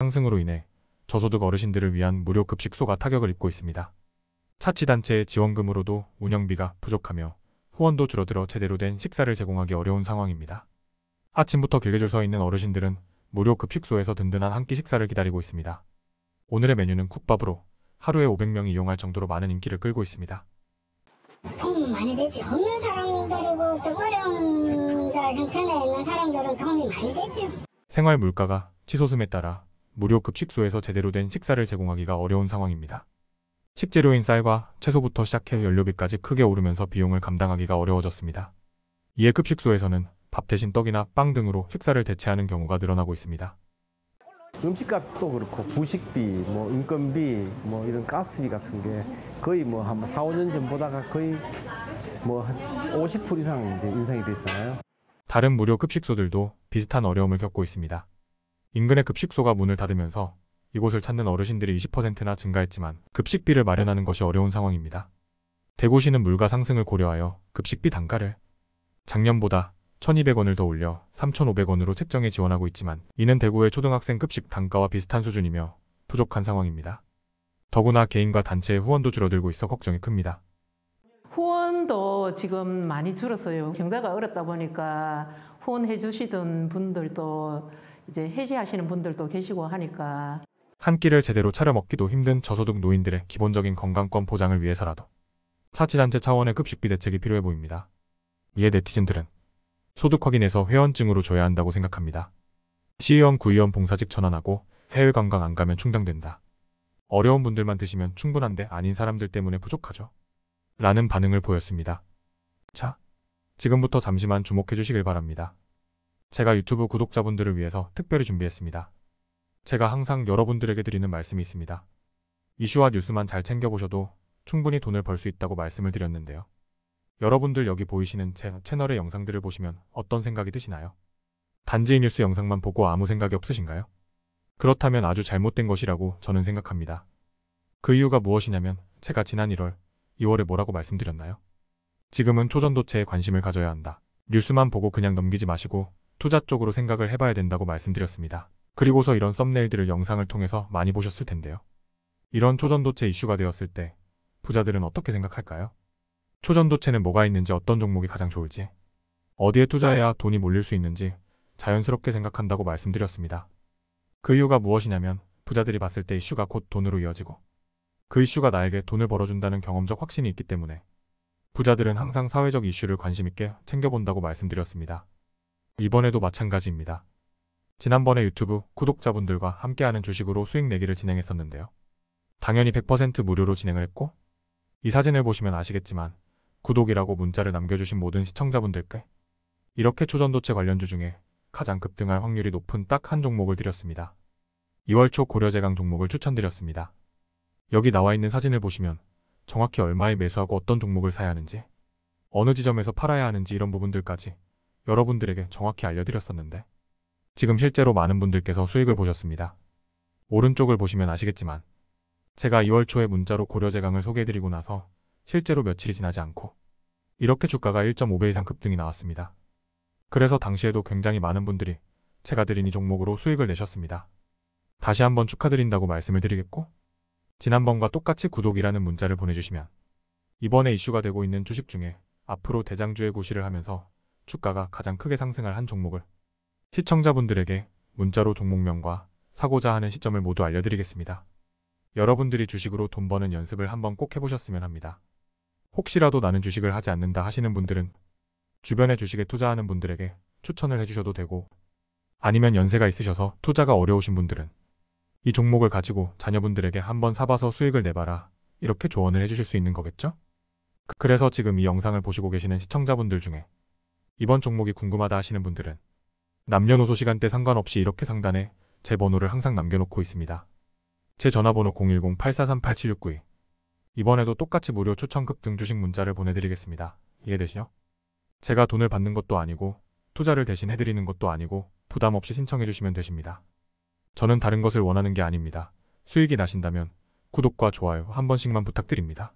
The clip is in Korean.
상승으로 인해 저소득 어르신들을 위한 무료 급식소가 타격을 입고 있습니다. 차치단체의 지원금으로도 운영비가 부족하며 후원도 줄어들어 제대로 된 식사를 제공하기 어려운 상황입니다. 아침부터 길게 줄 서 있는 어르신들은 무료 급식소에서 든든한 한 끼 식사를 기다리고 있습니다. 오늘의 메뉴는 국밥으로 하루에 500명이 이용할 정도로 많은 인기를 끌고 있습니다. 도움 많이 되지. 없는 사람들이고 좀 어려운 형편에 있는 사람들은 도움이 많이 되죠. 생활 물가가 치솟음에 따라 무료 급식소에서 제대로 된 식사를 제공하기가 어려운 상황입니다. 식재료인 쌀과 채소부터 시작해 연료비까지 크게 오르면서 비용을 감당하기가 어려워졌습니다. 이에 급식소에서는 밥 대신 떡이나 빵 등으로 식사를 대체하는 경우가 늘어나고 있습니다. 음식값도 그렇고 부식비, 뭐 인건비, 뭐 이런 가스비 같은 게 거의 뭐 한 4, 5년 전보다가 거의 뭐 한 50% 이상 이제 인상이 됐잖아요. 다른 무료 급식소들도 비슷한 어려움을 겪고 있습니다. 인근의 급식소가 문을 닫으면서 이곳을 찾는 어르신들이 20%나 증가했지만 급식비를 마련하는 것이 어려운 상황입니다. 대구시는 물가 상승을 고려하여 급식비 단가를 작년보다 1200원을 더 올려 3500원으로 책정해 지원하고 있지만 이는 대구의 초등학생 급식 단가와 비슷한 수준이며 부족한 상황입니다. 더구나 개인과 단체의 후원도 줄어들고 있어 걱정이 큽니다. 후원도 지금 많이 줄었어요. 경제가 어렵다 보니까 후원해 주시던 분들도 이제 해지하시는 분들도 계시고 하니까 한 끼를 제대로 차려 먹기도 힘든 저소득 노인들의 기본적인 건강권 보장을 위해서라도 자치단체 차원의 급식비 대책이 필요해 보입니다. 이에 네티즌들은 소득 확인에서 회원증으로 줘야 한다고 생각합니다. 시의원, 구의원 봉사직 전환하고 해외 관광 안 가면 충당된다. 어려운 분들만 드시면 충분한데 아닌 사람들 때문에 부족하죠. 라는 반응을 보였습니다. 자, 지금부터 잠시만 주목해 주시길 바랍니다. 제가 유튜브 구독자분들을 위해서 특별히 준비했습니다. 제가 항상 여러분들에게 드리는 말씀이 있습니다. 이슈와 뉴스만 잘 챙겨보셔도 충분히 돈을 벌 수 있다고 말씀을 드렸는데요. 여러분들 여기 보이시는 제 채널의 영상들을 보시면 어떤 생각이 드시나요? 단지 뉴스 영상만 보고 아무 생각이 없으신가요? 그렇다면 아주 잘못된 것이라고 저는 생각합니다. 그 이유가 무엇이냐면 제가 지난 1월, 2월에 뭐라고 말씀드렸나요? 지금은 초전도체에 관심을 가져야 한다. 뉴스만 보고 그냥 넘기지 마시고 투자 쪽으로 생각을 해봐야 된다고 말씀드렸습니다. 그리고서 이런 썸네일들을 영상을 통해서 많이 보셨을 텐데요. 이런 초전도체 이슈가 되었을 때 부자들은 어떻게 생각할까요? 초전도체는 뭐가 있는지 어떤 종목이 가장 좋을지 어디에 투자해야 돈이 몰릴 수 있는지 자연스럽게 생각한다고 말씀드렸습니다. 그 이유가 무엇이냐면 부자들이 봤을 때 이슈가 곧 돈으로 이어지고 그 이슈가 나에게 돈을 벌어준다는 경험적 확신이 있기 때문에 부자들은 항상 사회적 이슈를 관심있게 챙겨본다고 말씀드렸습니다. 이번에도 마찬가지입니다. 지난번에 유튜브 구독자분들과 함께하는 주식으로 수익 내기를 진행했었는데요. 당연히 100% 무료로 진행을 했고 이 사진을 보시면 아시겠지만 구독이라고 문자를 남겨주신 모든 시청자분들께 이렇게 초전도체 관련주 중에 가장 급등할 확률이 높은 딱 한 종목을 드렸습니다. 2월 초 고려제강 종목을 추천드렸습니다. 여기 나와 있는 사진을 보시면 정확히 얼마에 매수하고 어떤 종목을 사야 하는지 어느 지점에서 팔아야 하는지 이런 부분들까지 여러분들에게 정확히 알려드렸었는데 지금 실제로 많은 분들께서 수익을 보셨습니다. 오른쪽을 보시면 아시겠지만 제가 2월 초에 문자로 고려제강을 소개해드리고 나서 실제로 며칠이 지나지 않고 이렇게 주가가 1.5배 이상 급등이 나왔습니다. 그래서 당시에도 굉장히 많은 분들이 제가 드린 이 종목으로 수익을 내셨습니다. 다시 한번 축하드린다고 말씀을 드리겠고 지난번과 똑같이 구독이라는 문자를 보내주시면 이번에 이슈가 되고 있는 주식 중에 앞으로 대장주의 구시를 하면서 주가가 가장 크게 상승할 한 종목을 시청자분들에게 문자로 종목명과 사고자 하는 시점을 모두 알려드리겠습니다. 여러분들이 주식으로 돈 버는 연습을 한번 꼭 해보셨으면 합니다. 혹시라도 나는 주식을 하지 않는다 하시는 분들은 주변의 주식에 투자하는 분들에게 추천을 해주셔도 되고 아니면 연세가 있으셔서 투자가 어려우신 분들은 이 종목을 가지고 자녀분들에게 한번 사봐서 수익을 내봐라 이렇게 조언을 해주실 수 있는 거겠죠? 그래서 지금 이 영상을 보시고 계시는 시청자분들 중에 이번 종목이 궁금하다 하시는 분들은 남녀노소 시간대 상관없이 이렇게 상단에 제 번호를 항상 남겨놓고 있습니다. 제 전화번호 0 1 0 8 4 3 8 7 6 9 이번에도 똑같이 무료 추천급 등 주식 문자를 보내드리겠습니다. 이해되시죠? 제가 돈을 받는 것도 아니고 투자를 대신 해드리는 것도 아니고 부담 없이 신청해주시면 되십니다. 저는 다른 것을 원하는 게 아닙니다. 수익이 나신다면 구독과 좋아요 한 번씩만 부탁드립니다.